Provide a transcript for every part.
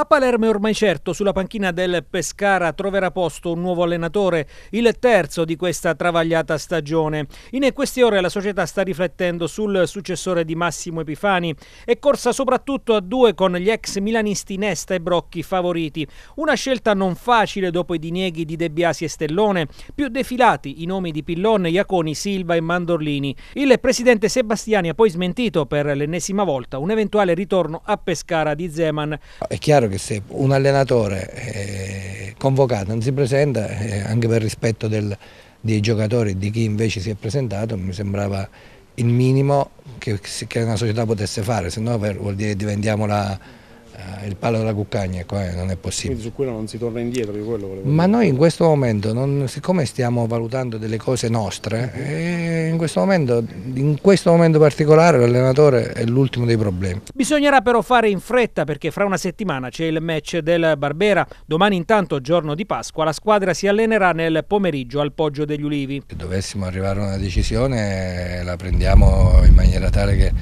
A Palermo è ormai certo, sulla panchina del Pescara troverà posto un nuovo allenatore, il terzo di questa travagliata stagione. In queste ore la società sta riflettendo sul successore di Massimo Epifani e corsa soprattutto a due con gli ex milanisti Nesta e Brocchi favoriti. Una scelta non facile dopo i dinieghi di De Biasi e Stellone, più defilati i nomi di Pillon, Iaconi, Silva e Mandorlini. Il presidente Sebastiani ha poi smentito per l'ennesima volta un eventuale ritorno a Pescara di Zeman. È chiaro chiaro che se un allenatore eh, convocato non si presenta, eh, anche per rispetto del, dei giocatori e di chi invece si è presentato, mi sembrava il minimo che, che una società potesse fare, se no vuol dire diventiamo la Ah, il palo della cuccagna qua eh, non è possibile. Quindi su quello non si torna indietro, Ma noi in questo momento, non, siccome stiamo valutando delle cose nostre, uh eh, -huh. in, questo momento, in questo momento particolare l'allenatore è l'ultimo dei problemi. Bisognerà però fare in fretta perché fra una settimana c'è il match del Barbera. Domani intanto, giorno di Pasqua, la squadra si allenerà nel pomeriggio al Poggio degli Ulivi. Se dovessimo arrivare a una decisione eh, la prendiamo in maniera tale che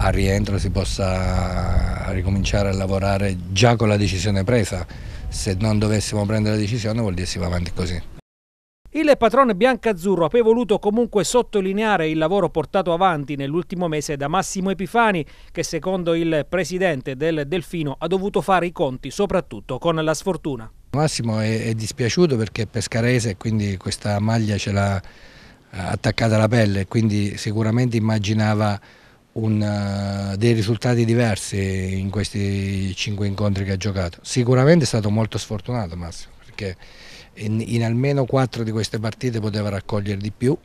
al rientro si possa ricominciare a lavorare già con la decisione presa. Se non dovessimo prendere la decisione vuol dire si va avanti così. Il patrono biancazzurro aveva voluto comunque sottolineare il lavoro portato avanti nell'ultimo mese da Massimo Epifani, che secondo il presidente del Delfino ha dovuto fare i conti soprattutto con la sfortuna. Massimo è, è dispiaciuto perché è pescarese e quindi questa maglia ce l'ha eh, attaccata alla pelle, quindi sicuramente immaginava un, eh, dei risultati diversi in questi cinque incontri che ha giocato. Sicuramente è stato molto sfortunato Massimo, perché in, in almeno quattro di queste partite poteva raccogliere di più,